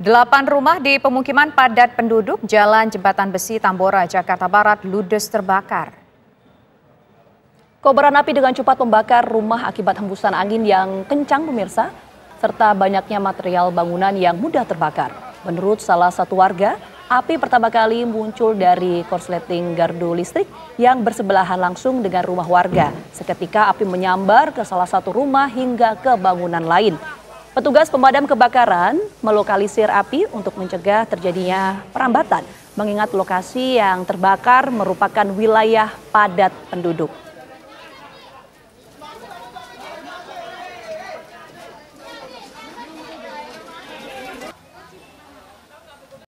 Delapan rumah di pemukiman padat penduduk Jalan Jembatan Besi Tambora, Jakarta Barat ludes terbakar. Kobaran api dengan cepat membakar rumah akibat hembusan angin yang kencang pemirsa, serta banyaknya material bangunan yang mudah terbakar. Menurut salah satu warga, api pertama kali muncul dari korsleting gardu listrik yang bersebelahan langsung dengan rumah warga. Seketika api menyambar ke salah satu rumah hingga ke bangunan lain. Petugas pemadam kebakaran melokalisir api untuk mencegah terjadinya perambatan, mengingat lokasi yang terbakar merupakan wilayah padat penduduk.